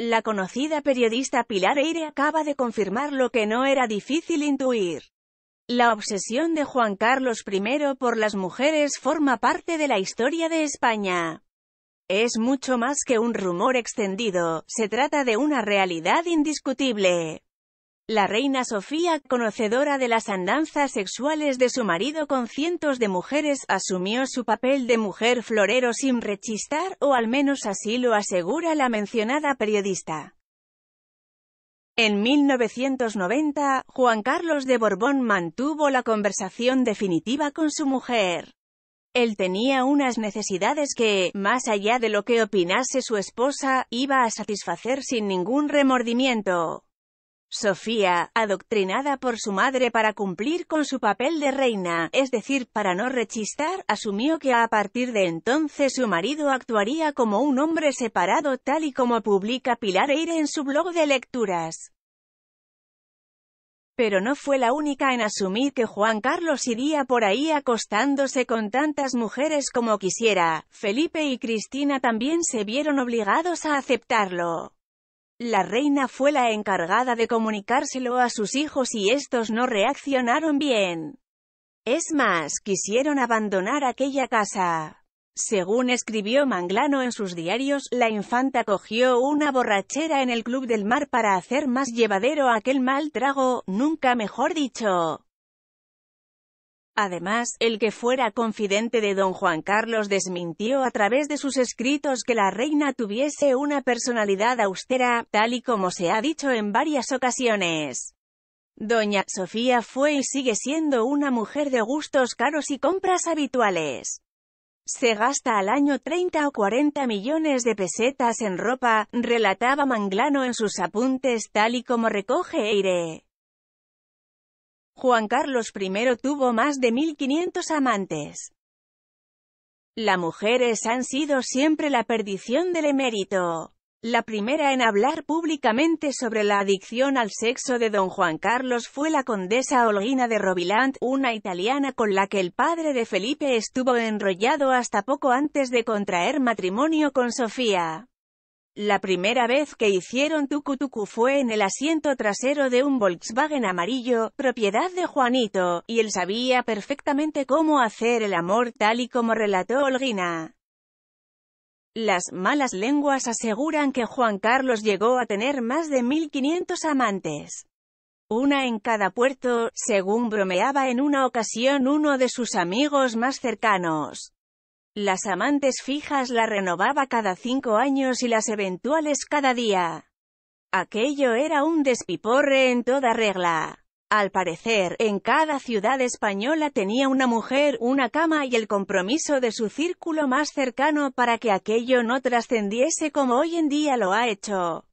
La conocida periodista Pilar Eire acaba de confirmar lo que no era difícil intuir. La obsesión de Juan Carlos I por las mujeres forma parte de la historia de España. Es mucho más que un rumor extendido, se trata de una realidad indiscutible. La reina Sofía, conocedora de las andanzas sexuales de su marido con cientos de mujeres, asumió su papel de mujer florero sin rechistar, o al menos así lo asegura la mencionada periodista. En 1990, Juan Carlos de Borbón mantuvo la conversación definitiva con su mujer. Él tenía unas necesidades que, más allá de lo que opinase su esposa, iba a satisfacer sin ningún remordimiento. Sofía, adoctrinada por su madre para cumplir con su papel de reina, es decir, para no rechistar, asumió que a partir de entonces su marido actuaría como un hombre separado tal y como publica Pilar Eire en su blog de lecturas. Pero no fue la única en asumir que Juan Carlos iría por ahí acostándose con tantas mujeres como quisiera, Felipe y Cristina también se vieron obligados a aceptarlo. La reina fue la encargada de comunicárselo a sus hijos y estos no reaccionaron bien. Es más, quisieron abandonar aquella casa. Según escribió Manglano en sus diarios, la infanta cogió una borrachera en el Club del Mar para hacer más llevadero aquel mal trago, nunca mejor dicho. Además, el que fuera confidente de don Juan Carlos desmintió a través de sus escritos que la reina tuviese una personalidad austera, tal y como se ha dicho en varias ocasiones. Doña Sofía fue y sigue siendo una mujer de gustos caros y compras habituales. Se gasta al año 30 o 40 millones de pesetas en ropa, relataba Manglano en sus apuntes tal y como recoge Eire. Juan Carlos I tuvo más de 1500 amantes. Las mujeres han sido siempre la perdición del emérito. La primera en hablar públicamente sobre la adicción al sexo de don Juan Carlos fue la condesa Olguina de Robilant, una italiana con la que el padre de Felipe estuvo enrollado hasta poco antes de contraer matrimonio con Sofía. La primera vez que hicieron tucutucu fue en el asiento trasero de un Volkswagen amarillo, propiedad de Juanito, y él sabía perfectamente cómo hacer el amor tal y como relató Olguina. Las malas lenguas aseguran que Juan Carlos llegó a tener más de 1500 amantes. Una en cada puerto, según bromeaba en una ocasión uno de sus amigos más cercanos. Las amantes fijas la renovaba cada cinco años y las eventuales cada día. Aquello era un despiporre en toda regla. Al parecer, en cada ciudad española tenía una mujer, una cama y el compromiso de su círculo más cercano para que aquello no trascendiese como hoy en día lo ha hecho.